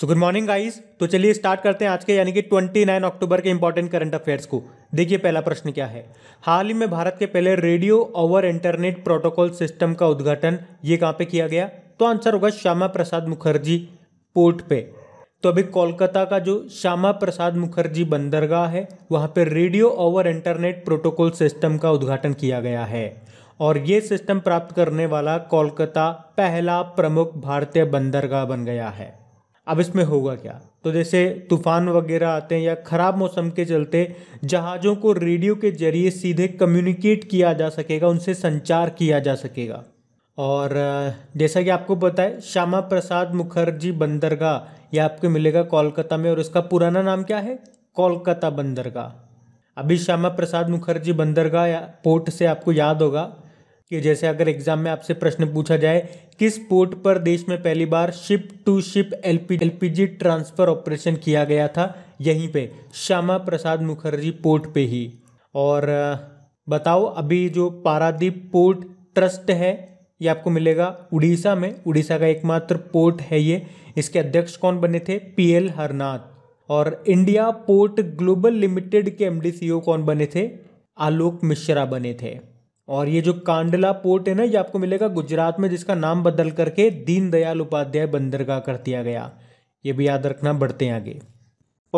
so good morning guys तो चलिए start करते हैं आज के यानी कि 29 अक्टूबर के इंपॉर्टेंट करंट अफेयर्स को देखिए पहला प्रश्न क्या है हाल ही में भारत के पहले radio over internet protocol system का उद्घाटन ये कहाँ पे किया गया तो आंसर होगा श्यामा प्रसाद मुखर्जी पोर्ट पे तो अभी कोलकाता का जो श्यामा प्रसाद मुखर्जी बंदरगाह है वहाँ पर radio over internet protocol system का उद्घाटन किया गया है और ये सिस्टम प्राप्त करने वाला कोलकाता पहला प्रमुख भारतीय बंदरगाह बन गया है अब इसमें होगा क्या तो जैसे तूफान वगैरह आते हैं या ख़राब मौसम के चलते जहाज़ों को रेडियो के ज़रिए सीधे कम्युनिकेट किया जा सकेगा उनसे संचार किया जा सकेगा और जैसा कि आपको पता है श्यामा प्रसाद मुखर्जी बंदरगाह यह आपको मिलेगा कोलकाता में और इसका पुराना नाम क्या है कोलकाता बंदरगाह अभी श्यामा प्रसाद मुखर्जी बंदरगाह या पोर्ट से आपको याद होगा कि जैसे अगर एग्जाम में आपसे प्रश्न पूछा जाए किस पोर्ट पर देश में पहली बार ship to ship L P transfer operation किया गया था यहीं पे श्यामा प्रसाद मुखर्जी पोर्ट पे ही और बताओ अभी जो पारादीप पोर्ट ट्रस्ट है ये आपको मिलेगा उड़ीसा में उड़ीसा का एकमात्र पोर्ट है ये इसके अध्यक्ष कौन बने थे पी एल हरनाथ और इंडिया पोर्ट ग्लोबल लिमिटेड के एम कौन बने थे आलोक मिश्रा बने थे और ये जो कांडला पोर्ट है ना ये आपको मिलेगा गुजरात में जिसका नाम बदल करके दीनदयाल उपाध्याय बंदरगाह कर दिया गया ये भी याद रखना बढ़ते हैं आगे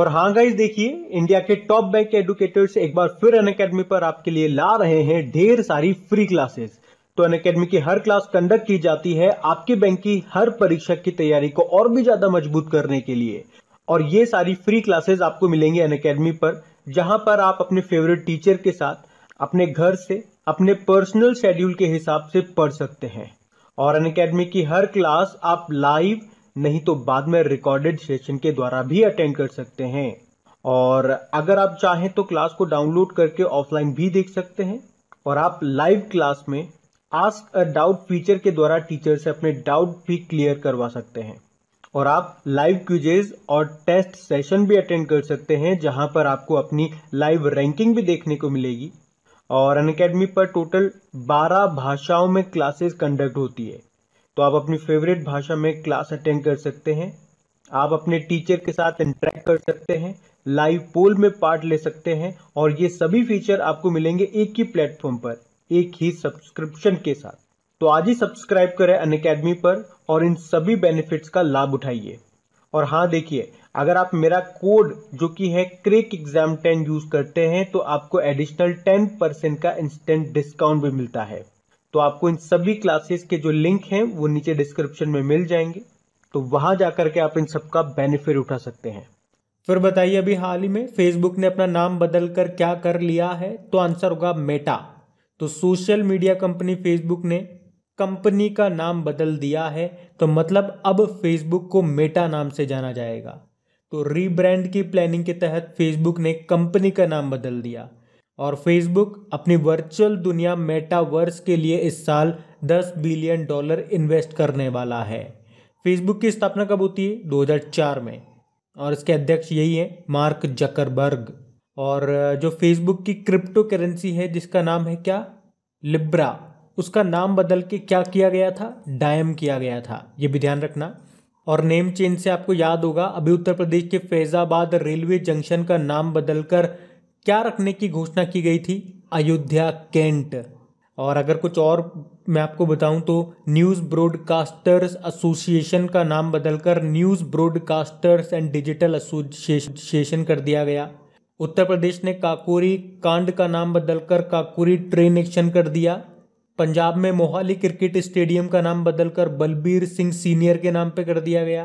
और हाँ गाइज देखिए इंडिया के टॉप बैंक एडुकेटर्स एक बार फिर अन अकेडमी पर आपके लिए ला रहे हैं ढेर सारी फ्री क्लासेस तो अन अकेडमी की हर क्लास कंडक्ट की जाती है आपके बैंक की हर परीक्षा की तैयारी को और भी ज्यादा मजबूत करने के लिए और ये सारी फ्री क्लासेस आपको मिलेंगे अन अकेडमी पर जहां पर आप अपने फेवरेट टीचर के साथ अपने घर से अपने पर्सनल शेड्यूल के हिसाब से पढ़ सकते हैं और अन अकेडमी की हर क्लास आप लाइव नहीं तो बाद में रिकॉर्डेड सेशन के द्वारा भी अटेंड कर सकते हैं और अगर आप चाहें तो क्लास को डाउनलोड करके ऑफलाइन भी देख सकते हैं और आप लाइव क्लास में आस्क अ डाउट फीचर के द्वारा टीचर से अपने डाउट भी क्लियर करवा सकते हैं और आप लाइव क्यूजेज और टेस्ट सेशन भी अटेंड कर सकते हैं जहां पर आपको अपनी लाइव रैंकिंग भी देखने को मिलेगी और अन अकेडमी पर टोटल बारह भाषाओं में क्लासेस कंडक्ट होती है तो आप अपनी फेवरेट भाषा में क्लास अटेंड कर सकते हैं आप अपने टीचर के साथ इंटरेक्ट कर सकते हैं लाइव पोल में पार्ट ले सकते हैं और ये सभी फीचर आपको मिलेंगे एक ही प्लेटफॉर्म पर एक ही सब्सक्रिप्शन के साथ तो आज ही सब्सक्राइब करें अन पर और इन सभी बेनिफिट्स का लाभ उठाइए और हाँ देखिए अगर आप मेरा कोड जो कि है क्रिक एग्जाम टेन यूज करते हैं तो आपको एडिशनल टेन परसेंट का इंस्टेंट डिस्काउंट भी मिलता है तो आपको इन सभी क्लासेस के जो लिंक हैं वो नीचे डिस्क्रिप्शन में मिल जाएंगे तो वहां जाकर के आप इन सबका बेनिफिट उठा सकते हैं फिर बताइए अभी हाल ही में फेसबुक ने अपना नाम बदल कर क्या कर लिया है तो आंसर होगा मेटा तो सोशल मीडिया कंपनी फेसबुक ने कंपनी का नाम बदल दिया है तो मतलब अब फेसबुक को मेटा नाम से जाना जाएगा तो रीब्रांड की प्लानिंग के तहत फेसबुक ने कंपनी का नाम बदल दिया और फेसबुक अपनी वर्चुअल दुनिया मेटावर्स के लिए इस साल 10 बिलियन डॉलर इन्वेस्ट करने वाला है फेसबुक की स्थापना कब होती है 2004 में और इसके अध्यक्ष यही है मार्क जकरबर्ग और जो फेसबुक की क्रिप्टो करेंसी है जिसका नाम है क्या लिब्रा उसका नाम बदल के क्या किया गया था डायम किया गया था ये भी ध्यान रखना और नेम चेंज से आपको याद होगा अभी उत्तर प्रदेश के फैजाबाद रेलवे जंक्शन का नाम बदलकर क्या रखने की घोषणा की गई थी अयोध्या कैंट और अगर कुछ और मैं आपको बताऊं तो न्यूज़ ब्रॉडकास्टर्स एसोसिएशन का नाम बदलकर news broadcasters and digital association कर दिया गया उत्तर प्रदेश ने काकोरी कांड का नाम बदलकर काकोरी ट्रेन एक्शन कर दिया पंजाब में मोहाली क्रिकेट स्टेडियम का नाम बदलकर बलबीर सिंह सीनियर के नाम पर कर दिया गया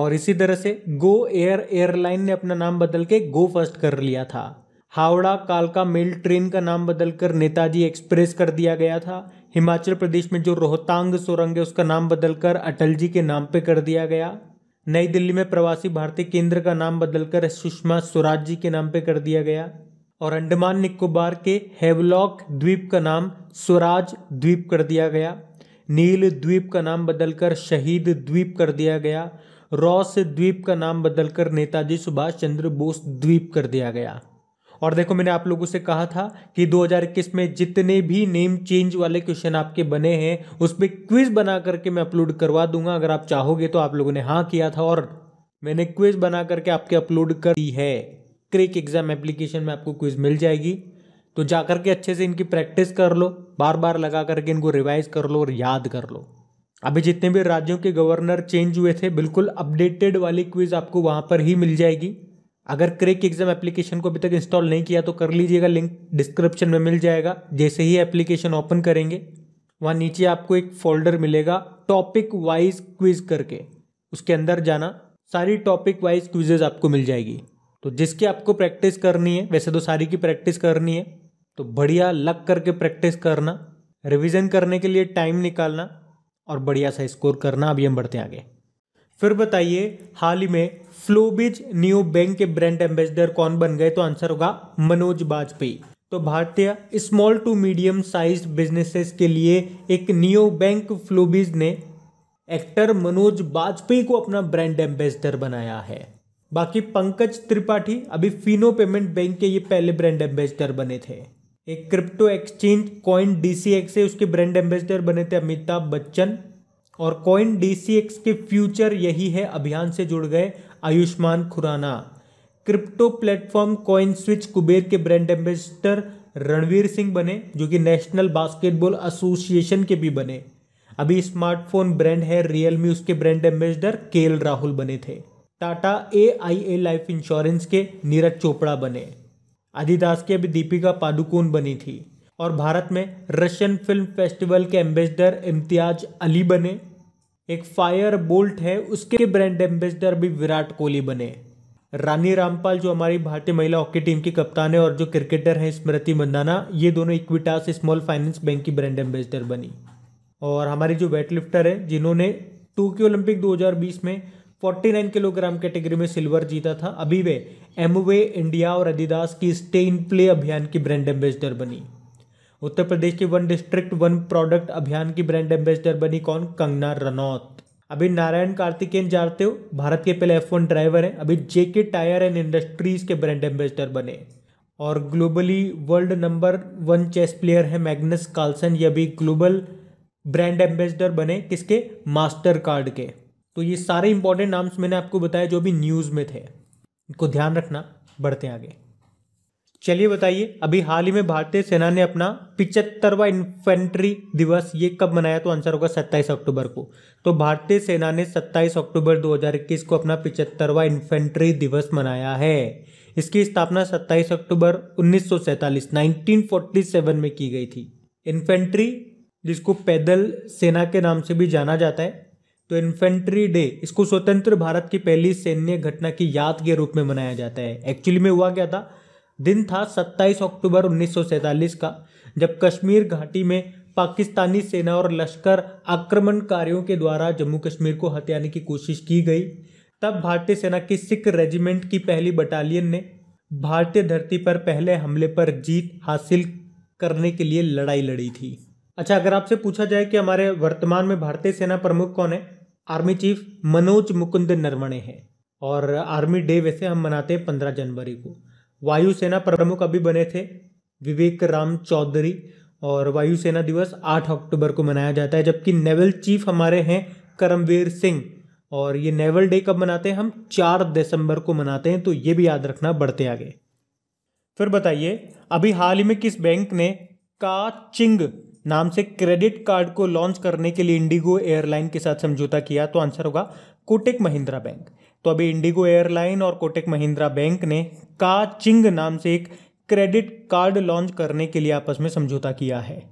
और इसी तरह से गो एयर एयरलाइन ने अपना नाम बदल के गो फर्स्ट कर लिया था हावड़ा कालका मेल ट्रेन का नाम बदलकर नेताजी एक्सप्रेस कर दिया गया था हिमाचल प्रदेश में जो रोहतांग सुरंग है उसका नाम बदलकर अटल जी के नाम पे कर दिया गया नई दिल्ली में प्रवासी भारतीय केंद्र का नाम बदलकर सुषमा स्वराज जी के नाम पे कर दिया गया और अंडमान निकोबार के हेवलॉक द्वीप का नाम स्वराज द्वीप कर दिया गया नील द्वीप का नाम बदलकर शहीद द्वीप कर दिया गया रॉस द्वीप का नाम बदलकर नेताजी सुभाष चंद्र बोस द्वीप कर दिया गया और देखो मैंने आप लोगों से कहा था कि 2021 में जितने भी नेम चेंज वाले क्वेश्चन आपके बने हैं उस पर क्विज बना करके मैं अपलोड करवा दूंगा अगर आप चाहोगे तो आप लोगों ने हाँ किया था और मैंने क्विज बना करके आपके अपलोड कर दी है क्रिक एग्ज़ाम एप्लीकेशन में आपको क्विज मिल जाएगी तो जा कर के अच्छे से इनकी प्रैक्टिस कर लो बार बार लगा करके इनको रिवाइज कर लो और याद कर लो अभी जितने भी राज्यों के गवर्नर चेंज हुए थे बिल्कुल अपडेटेड वाली क्विज आपको वहाँ पर ही मिल जाएगी अगर क्रेक एग्जाम एप्लीकेशन को अभी तक इंस्टॉल नहीं किया तो कर लीजिएगा लिंक डिस्क्रिप्शन में मिल जाएगा जैसे ही एप्लीकेशन ओपन करेंगे वहाँ नीचे आपको एक फोल्डर मिलेगा टॉपिक वाइज क्विज करके उसके अंदर जाना सारी टॉपिक वाइज क्विजेज आपको मिल जाएगी तो जिसकी आपको प्रैक्टिस करनी है वैसे तो सारी की प्रैक्टिस करनी है तो बढ़िया लग करके प्रैक्टिस करना रिवीजन करने के लिए टाइम निकालना और बढ़िया सा स्कोर करना अभी हम बढ़ते हैं आगे फिर बताइए हाल ही में फ्लोबिज न्यू बैंक के ब्रांड एम्बेसडर कौन बन गए तो आंसर होगा मनोज वाजपेयी तो भारतीय small to medium size businesses के लिए एक न्यू बैंक फ्लोबिज ने एक्टर मनोज वाजपेयी को अपना ब्रांड एम्बेसडर बनाया है बाकी पंकज त्रिपाठी अभी फिनो पेमेंट बैंक के ये पहले ब्रांड एम्बेसडर बने थे एक क्रिप्टो एक्सचेंज कॉइन डीसीएक्स से उसके ब्रांड एम्बेसडर बने थे अमिताभ बच्चन और कॉइन डीसीएक्स के फ्यूचर यही है अभियान से जुड़ गए Ayushmann Khurrana crypto platform coin switch Kuber के ब्रांड एम्बेसडर रणवीर सिंह बने जो कि नेशनल बास्केटबॉल एसोसिएशन के भी बने अभी स्मार्टफोन ब्रांड है रियलमी उसके ब्रांड एम्बेसडर केएल राहुल बने थे Tata A I A life insurance के नीरज चोपड़ा बने आदिदास की अभी दीपिका पादुकोण बनी थी और भारत में रशियन फिल्म फेस्टिवल के एम्बेसडर इम्तियाज अली बने एक फायर बोल्ट है उसके ब्रांड एम्बेसडर भी विराट कोहली बने रानी रामपाल जो हमारी भारतीय महिला हॉकी टीम की कप्तान है और जो क्रिकेटर हैं स्मृति मंदाना ये दोनों इक्विटास स्मॉल फाइनेंस बैंक की ब्रांड एम्बेसडर बनी और हमारी जो वेट लिफ्टर है जिन्होंने टोक्यो ओलंपिक 2020 में 49 किलोग्राम कैटेगरी में सिल्वर जीता था अभी वे एमवे इंडिया और अधिदास की स्टेन प्ले अभियान की ब्रांड एम्बेसडर बनी उत्तर प्रदेश की वन डिस्ट्रिक्ट वन प्रोडक्ट अभियान की ब्रांड एम्बेसडर बनी कौन कंगना रनौत अभी नारायण कार्तिकेयन जानते हो भारत के पहले एफ ड्राइवर हैं अभी जेके टायर एंड इंडस्ट्रीज के ब्रांड एम्बेसडर बने और globally world number one chess player है मैग्नस कार्लसन ये अभी ग्लोबल ब्रांड एम्बेसडर बने किसके मास्टर कार्ड के तो ये सारे इंपॉर्टेंट नाम्स मैंने आपको बताया जो भी न्यूज़ में थे इनको ध्यान रखना बढ़ते आगे चलिए बताइए अभी हाल ही में भारतीय सेना ने अपना पिचहत्तरवा इन्फेंट्री दिवस ये कब मनाया तो आंसर होगा 27 अक्टूबर को तो भारतीय सेना ने 27 अक्टूबर 2021 को अपना पिचहत्तरवा इन्फेंट्री दिवस मनाया है इसकी स्थापना 27 अक्टूबर 1947 1947 में की गई थी इन्फेंट्री जिसको पैदल सेना के नाम से भी जाना जाता है तो इन्फेंट्री डे इसको स्वतंत्र भारत की पहली सैन्य घटना की याद के रूप में मनाया जाता है एक्चुअली में हुआ क्या था दिन था 27 अक्टूबर 1947 का जब कश्मीर घाटी में पाकिस्तानी सेना और लश्कर आक्रमणकारियों के द्वारा जम्मू कश्मीर को हत्याने की कोशिश की गई तब भारतीय सेना की सिख रेजिमेंट की पहली बटालियन ने भारतीय धरती पर पहले हमले पर जीत हासिल करने के लिए लड़ाई लड़ी थी अच्छा अगर आपसे पूछा जाए कि हमारे वर्तमान में भारतीय सेना प्रमुख कौन है आर्मी चीफ मनोज मुकुंद नरवणे हैं और आर्मी डे वैसे हम मनाते हैं पंद्रह जनवरी को वायुसेना प्रमुख अभी बने थे विवेक राम चौधरी और वायुसेना दिवस आठ अक्टूबर को मनाया जाता है जबकि नेवल चीफ हमारे हैं करमवीर सिंह और ये नेवल डे कब मनाते हैं हम चार दिसंबर को मनाते हैं तो ये भी याद रखना बढ़ते आगे फिर बताइए अभी हाल ही में किस बैंक ने का चिंग नाम से क्रेडिट कार्ड को लॉन्च करने के लिए इंडिगो एयरलाइन के साथ समझौता किया तो आंसर होगा कोटेक महिंद्रा बैंक तो अभी इंडिगो एयरलाइन और कोटेक महिंद्रा बैंक ने का चिंग नाम से एक क्रेडिट कार्ड लॉन्च करने के लिए आपस में समझौता किया है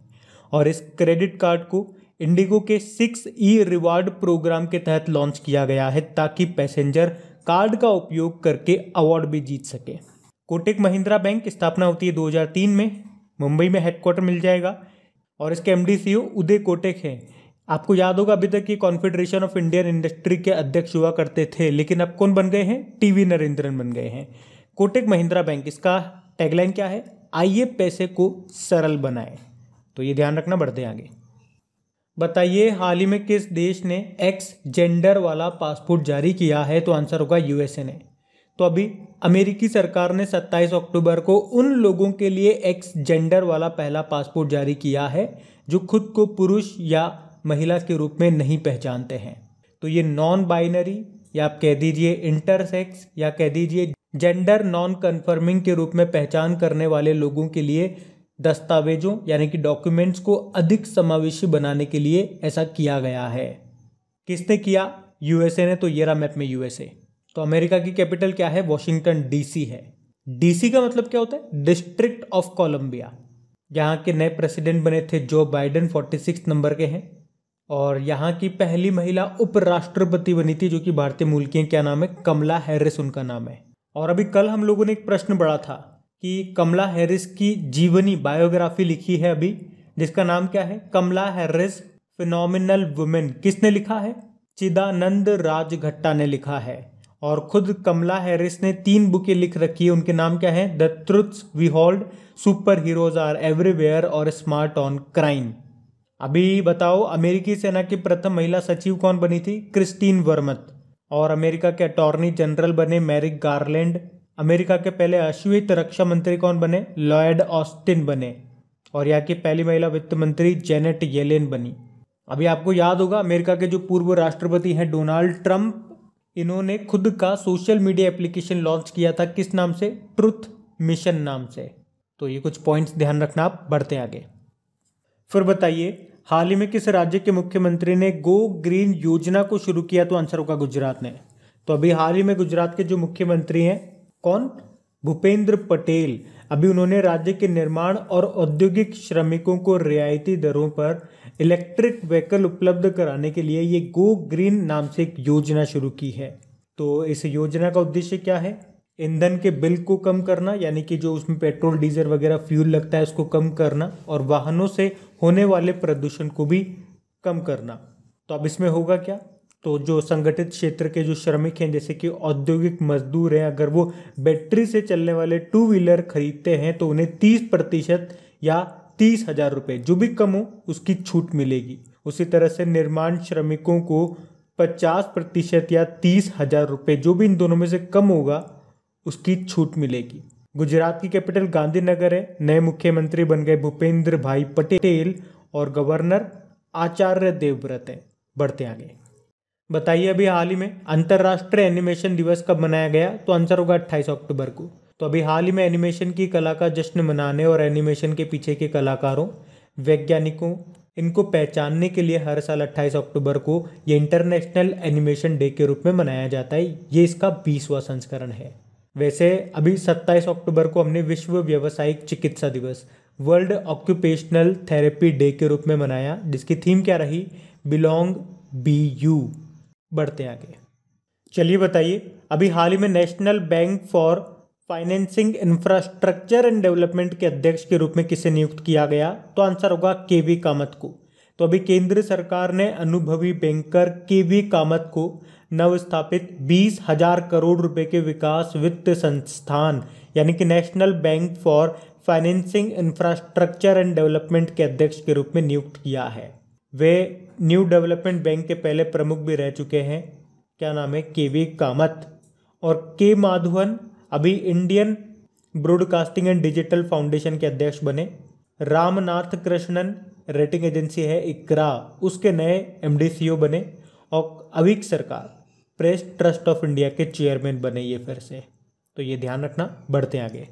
और इस क्रेडिट कार्ड को इंडिगो के सिक्स ई रिवार्ड प्रोग्राम के तहत लॉन्च किया गया है ताकि पैसेंजर कार्ड का उपयोग करके अवार्ड भी जीत सके कोटेक महिंद्रा बैंक स्थापना होती है 2003 में मुंबई में हेडक्वार्टर मिल जाएगा और इसके एम उदय कोटेक हैं आपको याद होगा अभी तक कि कॉन्फेडरेशन ऑफ इंडियन इंडस्ट्री के अध्यक्ष हुआ करते थे लेकिन अब कौन बन गए हैं टीवी नरेंद्रन बन गए हैं कोटेक महिंद्रा बैंक इसका टैगलाइन क्या है आइए पैसे को सरल बनाएं तो ये ध्यान रखना बढ़ते आगे बताइए हाल ही में किस देश ने एक्स जेंडर वाला पासपोर्ट जारी किया है तो आंसर होगा यूएसए ने तो अभी अमेरिकी सरकार ने 27 अक्टूबर को उन लोगों के लिए एक्स जेंडर वाला पहला पासपोर्ट जारी किया है जो खुद को पुरुष या महिला के रूप में नहीं पहचानते हैं तो ये नॉन बाइनरी या आप कह दीजिए इंटरसेक्स या कह दीजिए जेंडर नॉन कन्फर्मिंग के रूप में पहचान करने वाले लोगों के लिए दस्तावेजों यानी कि डॉक्यूमेंट्स को अधिक समावेशी बनाने के लिए ऐसा किया गया है किसने किया यूएसए ने तो ये रहा मैप में यूएसए तो अमेरिका की कैपिटल क्या है वॉशिंगटन डीसी है डीसी का मतलब क्या होता है डिस्ट्रिक्ट ऑफ कोलंबिया यहाँ के नए प्रेसिडेंट बने थे जो बाइडेन 46 नंबर के हैं और यहाँ की पहली महिला उपराष्ट्रपति बनी थी जो कि भारतीय मूल की क्या नाम है कमला हैरिस उनका नाम है और अभी कल हम लोगों ने एक प्रश्न बढ़ा था कि कमला हैरिस की जीवनी बायोग्राफी लिखी है अभी जिसका नाम क्या है कमला हैरिस फिनोमिनल वुमेन किसने लिखा है चिदानंद राजघट्टा ने लिखा है और खुद कमला हैरिस ने तीन बुकें लिख रखी है उनके नाम क्या है the truths we hold superheroes are everywhere और स्मार्ट ऑन क्राइम अभी बताओ अमेरिकी सेना की प्रथम महिला सचिव कौन बनी थी क्रिस्टीन वर्मत और अमेरिका के अटॉर्नी जनरल बने मैरिक गार्लैंड अमेरिका के पहले अश्वित रक्षा मंत्री कौन बने लॉयड ऑस्टिन बने और यहाँ की पहली महिला वित्त मंत्री जेनेट येलेन बनी अभी आपको याद होगा अमेरिका के जो पूर्व राष्ट्रपति हैं डोनाल्ड ट्रंप इन्होंने खुद का सोशल मीडिया एप्लीकेशन लॉन्च किया था किस नाम से ट्रुथ मिशन नाम से तो ये कुछ पॉइंट्स ध्यान रखना आप बढ़ते आगे फिर बताइए हाल ही में किस राज्य के मुख्यमंत्री ने गो ग्रीन योजना को शुरू किया तो आंसर होगा गुजरात ने तो अभी हाल ही में गुजरात के जो मुख्यमंत्री हैं कौन भूपेंद्र पटेल अभी उन्होंने राज्य के निर्माण और औद्योगिक श्रमिकों को रियायती दरों पर इलेक्ट्रिक व्हीकल उपलब्ध कराने के लिए ये गो ग्रीन नाम से एक योजना शुरू की है तो इस योजना का उद्देश्य क्या है ईंधन के बिल को कम करना यानी कि जो उसमें पेट्रोल डीजल वगैरह फ्यूल लगता है उसको कम करना और वाहनों से होने वाले प्रदूषण को भी कम करना तो अब इसमें होगा क्या तो जो संगठित क्षेत्र के जो श्रमिक हैं जैसे कि औद्योगिक मजदूर हैं अगर वो बैटरी से चलने वाले टू व्हीलर खरीदते हैं तो उन्हें तीस प्रतिशत या तीस हजार रुपये जो भी कम हो उसकी छूट मिलेगी उसी तरह से निर्माण श्रमिकों को पचास प्रतिशत या तीस हजार रुपये जो भी इन दोनों में से कम होगा उसकी छूट मिलेगी गुजरात की कैपिटल गांधीनगर है नए मुख्यमंत्री बन गए भूपेंद्र भाई पटेल और गवर्नर आचार्य देवव्रत हैं बढ़ते आगे बताइए अभी हाल ही में अंतर्राष्ट्रीय एनिमेशन दिवस कब मनाया गया तो आंसर होगा अट्ठाईस अक्टूबर को तो अभी हाल ही में एनिमेशन की कला का जश्न मनाने और एनिमेशन के पीछे के कलाकारों वैज्ञानिकों इनको पहचानने के लिए हर साल 28 अक्टूबर को ये इंटरनेशनल एनिमेशन डे के रूप में मनाया जाता है ये इसका बीसवा संस्करण है वैसे अभी 27 अक्टूबर को हमने विश्व व्यावसायिक चिकित्सा दिवस वर्ल्ड ऑक्यूपेशनल थेरेपी डे के रूप में मनाया जिसकी थीम क्या रही बिलोंग बी यू बढ़ते हैं आगे चलिए बताइए अभी हाल ही में national bank for financing infrastructure and development के अध्यक्ष के रूप में किसे नियुक्त किया गया तो आंसर होगा के वी कामत को तो अभी केंद्र सरकार ने अनुभवी बैंकर के वी कामत को नवस्थापित बीस हजार करोड़ रुपए के विकास वित्त संस्थान यानी कि national bank for financing infrastructure and development के अध्यक्ष के रूप में नियुक्त किया है वे न्यू डेवलपमेंट बैंक के पहले प्रमुख भी रह चुके हैं क्या नाम है के वी कामत और के माधवन अभी Indian broadcasting and digital foundation के अध्यक्ष बने रामनाथ कृष्णन रेटिंग एजेंसी है इकरा उसके नए एम e बने और Avik Sarkar press trust of India के चेयरमैन बने ये फिर से तो ये ध्यान रखना बढ़ते आगे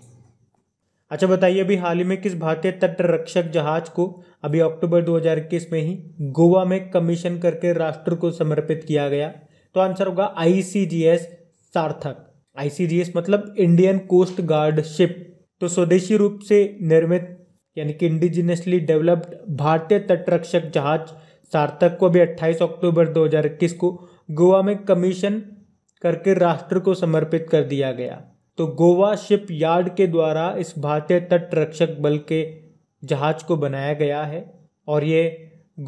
अच्छा बताइए अभी हाल ही में किस भारतीय तटरक्षक जहाज को अभी अक्टूबर 2021 में ही गोवा में कमीशन करके राष्ट्र को समर्पित किया गया तो आंसर होगा आईसीजीएस सार्थक आईसीजीएस मतलब इंडियन कोस्ट गार्ड शिप तो स्वदेशी रूप से निर्मित यानी कि इंडिजिनियसली डेवलप्ड भारतीय तटरक्षक जहाज सार्थक को अभी 28 अक्टूबर 2021 को गोवा में कमीशन करके राष्ट्र को समर्पित कर दिया गया तो गोवा शिप यार्ड के द्वारा इस भारतीय तट रक्षक बल के जहाज को बनाया गया है और ये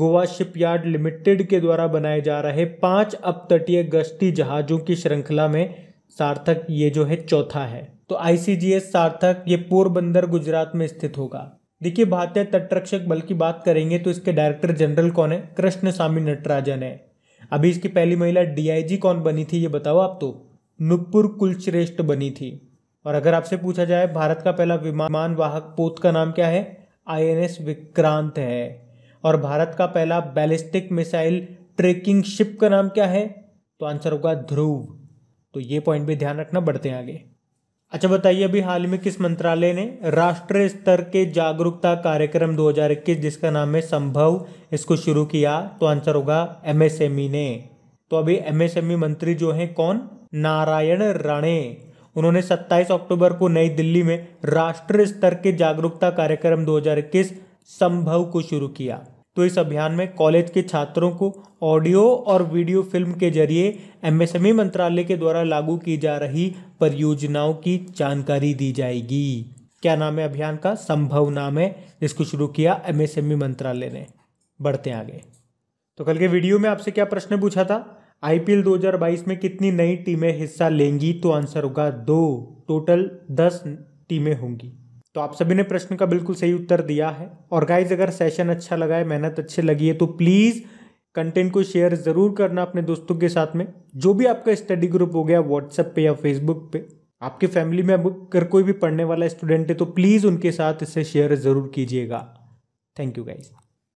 गोवा शिपयार्ड लिमिटेड के द्वारा बनाए जा रहे पांच अपतटीय गश्ती जहाज़ों की श्रृंखला में सार्थक ये जो है चौथा है तो आईसीजीएस सार्थक ये पोरबंदर गुजरात में स्थित होगा देखिए भारतीय तटरक्षक बल की बात करेंगे तो इसके डायरेक्टर जनरल कौन है कृष्ण स्वामी नटराजन है अभी इसकी पहली महिला डीआईजी कौन बनी थी ये बताओ आप तो नुपुर कुलश्रेष्ठ बनी थी और अगर आपसे पूछा जाए भारत का पहला विमान वाहक पोत का नाम क्या है आईएनएस विक्रांत है और भारत का पहला बैलिस्टिक मिसाइल ट्रेकिंग शिप का नाम क्या है तो आंसर होगा ध्रुव तो ये पॉइंट भी ध्यान रखना बढ़ते हैं आगे अच्छा बताइए अभी हाल में किस मंत्रालय ने राष्ट्रीय स्तर के जागरूकता कार्यक्रम 2021 जिसका नाम है संभव इसको शुरू किया तो आंसर होगा एमएसएमई e ने तो अभी एमएसएमई e मंत्री जो हैं कौन नारायण राणे उन्होंने 27 अक्टूबर को नई दिल्ली में राष्ट्रीय स्तर के जागरूकता कार्यक्रम 2021 संभव को शुरू किया तो इस अभियान में कॉलेज के छात्रों को ऑडियो और वीडियो फिल्म के जरिए एमएसएमई मंत्रालय के द्वारा लागू की जा रही परियोजनाओं की जानकारी दी जाएगी क्या नाम है अभियान का संभव नाम है जिसको शुरू किया एमएसएमई मंत्रालय ने बढ़ते आगे तो कल के वीडियो में आपसे क्या प्रश्न पूछा था आईपीएल 2022 में कितनी नई टीमें हिस्सा लेंगी तो आंसर होगा दो टोटल दस टीमें होंगी तो आप सभी ने प्रश्न का बिल्कुल सही उत्तर दिया है और गाइज अगर सेशन अच्छा लगा है मेहनत अच्छी लगी है तो प्लीज़ कंटेंट को शेयर ज़रूर करना अपने दोस्तों के साथ में जो भी आपका स्टडी ग्रुप हो गया व्हाट्सएप पे या फेसबुक पे आपके फैमिली में अगर कोई भी पढ़ने वाला स्टूडेंट है तो प्लीज़ उनके साथ इसे शेयर ज़रूर कीजिएगा थैंक यू गाइज़